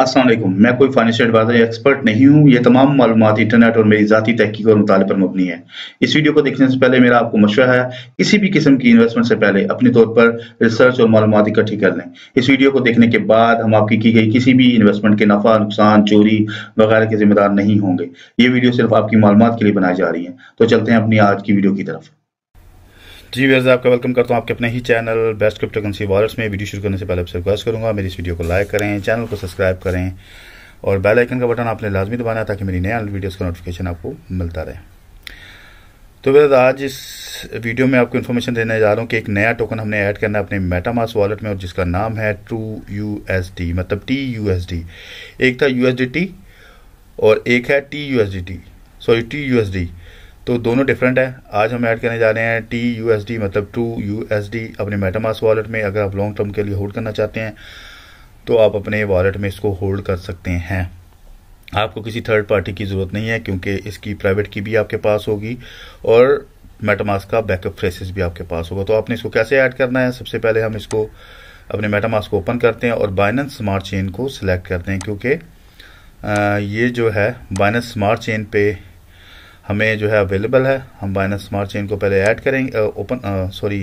असलम मैं कोई financial adviser या एक्सपर्ट नहीं हूँ ये तमाम मालूम इंटरनेट और मेरी ज़ाती तहकीक और मुताले पर मबनी है इस वीडियो को देखने से पहले मेरा आपको मशवरा है किसी भी किस्म की इन्वेस्टमेंट से पहले अपने तौर पर रिसर्च और मालूम इकट्ठी कर लें इस वीडियो को देखने के बाद हम आपकी की गई किसी भी इन्वेस्टमेंट के नफा नुकसान चोरी वगैरह के जिम्मेदार नहीं होंगे ये वीडियो सिर्फ आपकी मालूम के लिए बनाई जा रही है तो चलते हैं अपनी आज की वीडियो की तरफ जी वीर आपका वेलकम करता हूँ आपके अपने ही channel best crypto currency wallets में वीडियो शुरू करने से पहले आपसे रिक्वेस्ट करूंगा मेरी इस वीडियो को लाइक करें चैनल को सब्सक्राइब करें और बेल आइकन का बटन आपने लाजमी दबाना ताकि मेरी नए वीडियोस का नोटिफिकेशन आपको मिलता रहे तो वीर आज इस वीडियो में आपको इन्फॉर्मेशन देने जा रहा हूँ कि एक नया टोकन हमने ऐड करना है अपने मेटामास वॉलेट में और जिसका नाम है ट्रू यू मतलब टी यू एक था यू और एक है T U sorry T U तो दोनों डिफरेंट है आज हम ऐड करने जा रहे हैं टी यू एस डी मतलब टू यू एस डी अपने मेटामास वॉलेट में अगर आप लॉन्ग टर्म के लिए होल्ड करना चाहते हैं तो आप अपने वॉलेट में इसको होल्ड कर सकते हैं आपको किसी थर्ड पार्टी की ज़रूरत नहीं है क्योंकि इसकी प्राइवेट की भी आपके पास होगी और मेटामास का बैकअप फ्रेसिस भी आपके पास होगा तो आपने इसको कैसे ऐड करना है सबसे पहले हम इसको अपने मेटामास को ओपन करते हैं और बाइनेंस स्मार्ट चेन को सिलेक्ट करते हैं क्योंकि ये जो है बाइनेंस स्मार्ट चेन पे हमें जो है अवेलेबल है हम बाइनेंस स्मार्ट चेन को पहले ऐड करेंगे ओपन सॉरी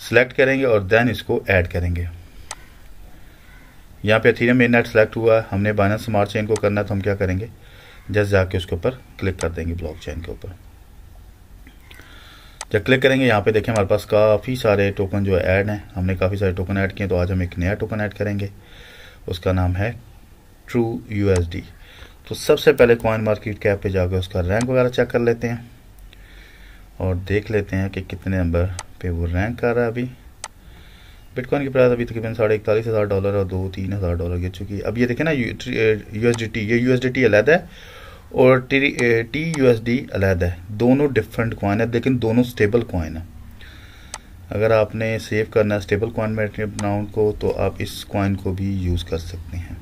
सेलेक्ट करेंगे और देन इसको ऐड करेंगे यहाँ पे थीरम मेन नेट सेलेक्ट हुआ है हमने बाइनेंस स्मार्ट चेन को करना तो हम क्या करेंगे जस्ट जाके उसके ऊपर क्लिक कर देंगे ब्लॉक चेन के ऊपर जब क्लिक करेंगे यहाँ पे देखें हमारे पास काफ़ी सारे टोकन जो ऐड हैं हमने काफ़ी सारे टोकन ऐड किए तो आज हम एक नया टोकन ऐड करेंगे उसका नाम है ट्रू यूएसडी तो सबसे पहले कॉइन मार्केट कैप पे जाकर उसका रैंक वगैरह चेक कर लेते हैं और देख लेते हैं कि कितने नंबर पे वो रैंक कर रहा है अभी बिटकॉइन की प्राइस अभी तकरीबन साढ़े इकतालीस हज़ार डॉलर और दो तीन हज़ार डॉलर गिर चुकी है अब ये देखें ना यू एस डी टी ये यू एस डी टी अलहदा है और टी यू एस डी अलहदा है दोनों डिफरेंट कॉइन है लेकिन दोनों स्टेबल कॉइन है अगर आपने सेव करना है स्टेबल कॉइन में अपने अकाउंट को तो आप इस कॉइन को भी यूज़ कर सकते हैं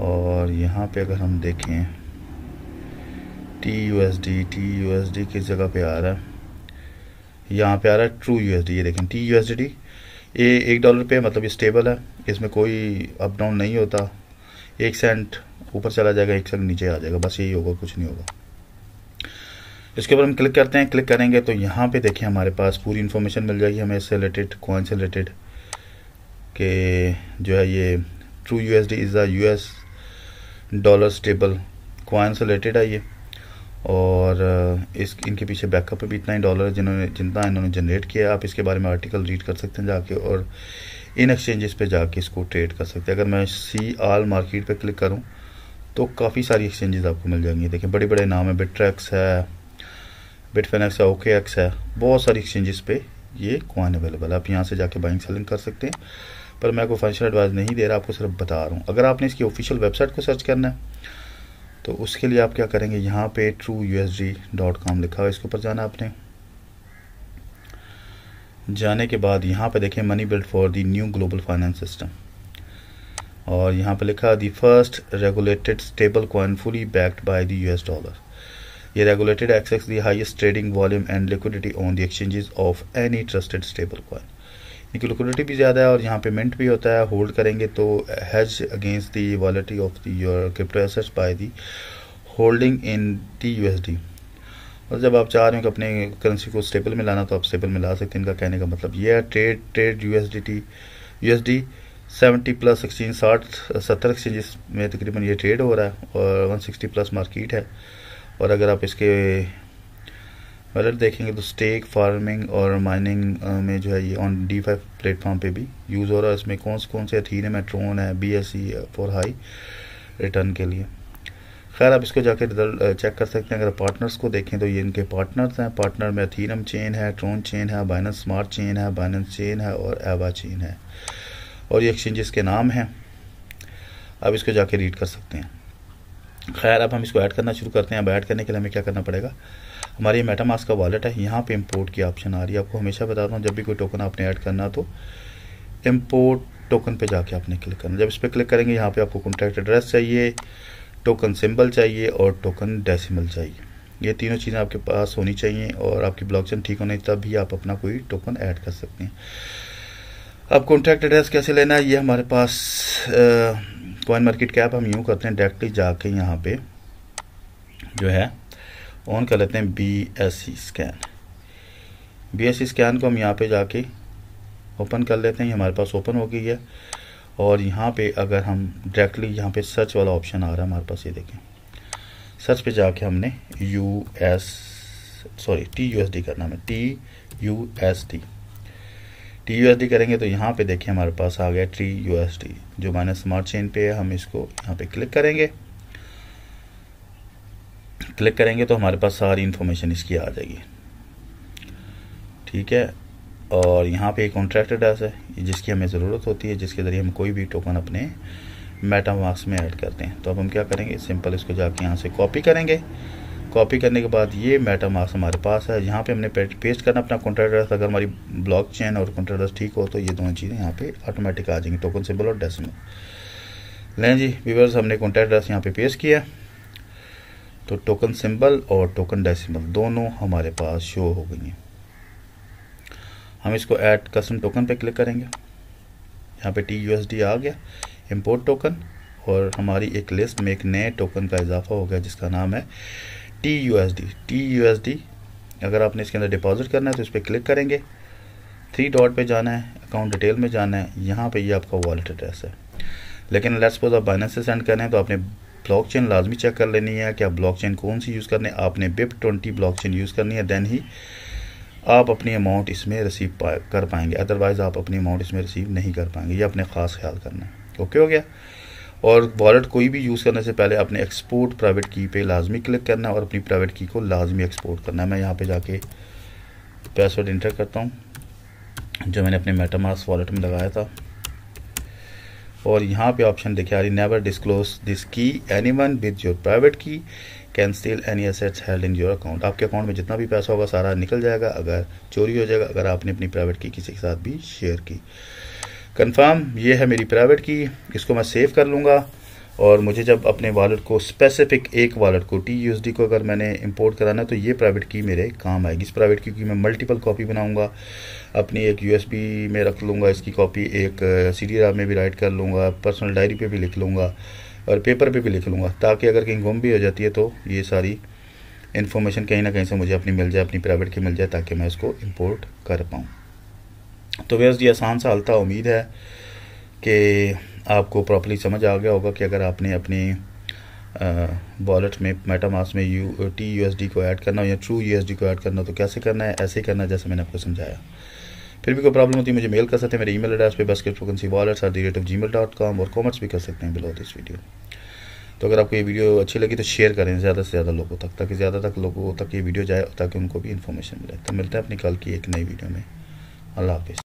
और यहाँ पे अगर हम देखें T U S D T U S D किस जगह पे आ रहा है यहाँ पे आ रहा है ट्रू यू एस डी ये देखें टी यू एस डी ये एक डॉलर पे मतलब स्टेबल है इसमें कोई अप डाउन नहीं होता एक सेंट ऊपर चला जाएगा एक सेंट नीचे आ जाएगा बस यही होगा कुछ नहीं होगा इसके ऊपर हम क्लिक करते हैं क्लिक करेंगे तो यहाँ पे देखिए हमारे पास पूरी इन्फॉर्मेशन मिल जाएगी हमें इससे रिलेटेड कॉइन से रिलेटेड कि जो है ये true U S D is the U S dollar stable coin से रिलेटेड है ये और इस इनके पीछे बैकअप भी इतना ही डॉलर जिन्होंने जितना इन्होंने जनरेट किया आप इसके बारे में आर्टिकल रीड कर सकते हैं जाके और इन एक्सचेंजेस पे जाके इसको ट्रेड कर सकते हैं अगर मैं सी आल मार्केट पे क्लिक करूं तो काफ़ी सारी एक्सचेंजेस आपको मिल जाएंगी देखें बड़े बड़े नाम है बिट्रैक्स है बिटफेनेक्स है ओके एक्स है बहुत सारी एक्सचेंजेस पे ये कॉइन अवेलेबल है आप यहाँ से जाके बाइंग सेलिंग कर सकते हैं पर मैं कोई फाइनेंशियल एडवाइस नहीं दे रहा आपको सिर्फ बता रहा हूँ अगर आपने इसकी ऑफिशियल वेबसाइट को सर्च करना है तो उसके लिए आप क्या करेंगे यहाँ पे ट्रू डॉट कॉम लिखा हुआ इसके ऊपर जाना आपने जाने के बाद यहाँ पे देखें money build for the new global finance system और यहाँ पे लिखा the first regulated stable coin fully backed by the US dollar ये regulated access the highest trading volume and liquidity on the exchanges of any trusted stable coin इनकी liquidity भी ज़्यादा है और यहाँ पे पेमेंट भी होता है होल्ड करेंगे तो hedge against the volatility of the your crypto assets by the holding in the USD और जब आप चाह रहे हो कि अपने करेंसी को स्टेबल में लाना तो आप स्टेबल में ला सकते हैं इनका कहने का मतलब ये है trade trade USDT USD seventy plus exchange साठ सत्तर एक्सचेंजेस में तकरीबन ये ट्रेड हो रहा है और वन सिक्सटी प्लस मार्केट है और अगर आप इसके वेलर देखेंगे तो स्टेक फार्मिंग और माइनिंग में जो है ये ऑन डी फाइव प्लेटफॉर्म पर भी यूज़ हो रहा है इसमें कौन से कौन से थीन है ट्रोन है B S C for high return के लिए खैर आप इसको जाकर रिजल्ट चेक कर सकते हैं अगर पार्टनर्स को देखें तो ये इनके पार्टनर्स हैं पार्टनर में थीरम चेन है ट्रोन चेन है बाइनस स्मार्ट चेन है बाइनस चेन है और एवा चेन है और ये एक्सचेंजेस के नाम हैं आप इसको जाके रीड कर सकते हैं खैर अब हम इसको ऐड करना शुरू करते हैं अब ऐड करने के लिए हमें क्या करना पड़ेगा हमारे ये मेटामास का वॉलेट है यहाँ पे इंपोर्ट की ऑप्शन आ रही है आपको हमेशा बताता हूँ जब भी कोई टोकन आपने ऐड करना तो इम्पोर्ट टोकन पे जाके आपने क्लिक करना जब इस पर क्लिक करेंगे यहाँ पे आपको कॉन्टैक्ट एड्रेस चाहिए टोकन सिंबल चाहिए और टोकन डेसिमल चाहिए ये तीनों चीज़ें आपके पास होनी चाहिए और आपकी ब्लॉकचेन ठीक होने तब भी आप अपना कोई टोकन ऐड कर सकते हैं अब कॉन्टैक्ट एड्रेस कैसे लेना है ये हमारे पास आ, कॉइन मार्केट कैप हम यूँ करते हैं डायरेक्टली जाके यहाँ पे जो है ऑन कर लेते हैं B S C scan B S C scan को हम यहाँ पे जाके ओपन कर लेते हैं हमारे पास ओपन हो गई है और यहाँ पे अगर हम डायरेक्टली यहाँ पे सर्च वाला ऑप्शन आ रहा है हमारे पास ये देखें सर्च पे जाके हमने U S sorry T U S D करना है T U S T T U करेंगे तो यहाँ पे देखिए हमारे पास आ गया ट्री यू जो माइनस स्मार्ट चेन पे है हम इसको यहाँ पे क्लिक करेंगे क्लिक करेंगे तो हमारे पास सारी इन्फॉर्मेशन इसकी आ जाएगी ठीक है और यहाँ पे एक कॉन्ट्रैक्ट एड्रेस है जिसकी हमें ज़रूरत होती है जिसके ज़रिए हम कोई भी टोकन अपने मेटामार्क्स में ऐड करते हैं तो अब हम क्या करेंगे सिंपल इसको जाके यहाँ से कॉपी करेंगे कॉपी करने के बाद ये मैटर मास्क हमारे पास है यहाँ पे हमने पेस्ट करना अपना कॉन्ट्रैक्ट एड्रेस अगर हमारी ब्लॉक चेन और कॉन्ट्रैक्ट एड्रेस ठीक हो तो ये दोनों चीज़ें यहाँ पे ऑटोमेटिक आ जाएंगी टोकन सिंबल और डेसिमल लें जी व्यूवर्स हमने कॉन्ट्रैक्ट एड्रेस यहाँ पे पेस्ट किया तो टोकन सिंबल और टोकन डेसिमल दोनों हमारे पास शो हो गई हैं हम इसको ऐड कस्टम टोकन पे क्लिक करेंगे यहाँ पे टी डी आ गया इम्पोर्ट टोकन और हमारी एक लिस्ट में एक नए टोकन का इजाफा हो गया जिसका नाम है T U S D T U S D अगर आपने इसके अंदर डिपॉजिट करना है तो इस पर क्लिक करेंगे थ्री डॉट पे जाना है अकाउंट डिटेल में जाना है यहाँ पे ये यह आपका वॉलेट एड्रेस है लेकिन लेट्स सपोज आप बाइनेंस से सेंड कर रहे हैं तो आपने ब्लॉक चेन लाजमी चेक कर लेनी है कि आप ब्लॉक चेन कौन सी यूज़ करनी है आपने BEP twenty block chain use करनी है देन ही आप अपनी अमाउंट इसमें रिसीव पा, कर पाएंगे अदरवाइज़ आप अपनी अमाउंट इसमें रिसीव नहीं कर पाएंगे ये अपने खास ख्याल करना है ओके हो गया और वॉलेट कोई भी यूज़ करने से पहले अपने एक्सपोर्ट प्राइवेट की पे लाजमी क्लिक करना और अपनी प्राइवेट की को लाजमी एक्सपोर्ट करना मैं यहाँ पे जाके पासवर्ड इंटर करता हूँ जो मैंने अपने मेटामास वॉलेट में लगाया था और यहाँ पे ऑप्शन देखे आ रही never disclose this key any one with your private key can steal any assets held in your account आपके अकाउंट में जितना भी पैसा होगा सारा निकल जाएगा अगर चोरी हो जाएगा अगर आपने अपनी प्राइवेट की किसी के साथ भी शेयर की कंफर्म ये है मेरी प्राइवेट की इसको मैं सेव कर लूँगा और मुझे जब अपने वॉलेट को स्पेसिफिक एक वॉलेट को टी यू को अगर मैंने इंपोर्ट कराना तो ये प्राइवेट की मेरे काम आएगी इस प्राइवेट की क्योंकि मैं मल्टीपल कॉपी बनाऊंगा अपनी एक यू में रख लूँगा इसकी कॉपी एक सी डी में भी राइट कर लूँगा पर्सनल डायरी पे भी लिख लूँगा और पेपर पे भी लिख लूँगा ताकि अगर कहीं गुम भी हो जाती है तो ये सारी इन्फॉर्मेशन कहीं ना कहीं से मुझे अपनी मिल जाए अपनी प्राइवेट की मिल जाए ताकि मैं इसको इम्पोर्ट कर पाऊँ तो वैसे जी आसान सा हल्ता उम्मीद है कि आपको प्रॉपरली समझ आ गया होगा कि अगर आपने अपने वॉलेट में मेटामास में यू टी यू को ऐड करना हो या ट्रू यू को ऐड करना हो तो कैसे करना है ऐसे करना है जैसे मैंने आपको समझाया फिर भी कोई प्रॉब्लम होती है मुझे मेल कर सकते हैं मेरे ईमेल एड्रेस पे बस cryptocurrency wallets at the rate of G mail dot com और कॉमर्स भी कर सकते हैं बिलो दिस वीडियो तो अगर आपको ये वीडियो अच्छी लगी तो शेयर करें ज़्यादा से ज़्यादा लोगों तक ताकि ज़्यादा तक लोगों तक ये वीडियो जाए ताकि उनको भी इन्फॉर्मेशन मिले तो मिलते हैं अपनी कल की एक नई वीडियो में अल्लाह हाफिज़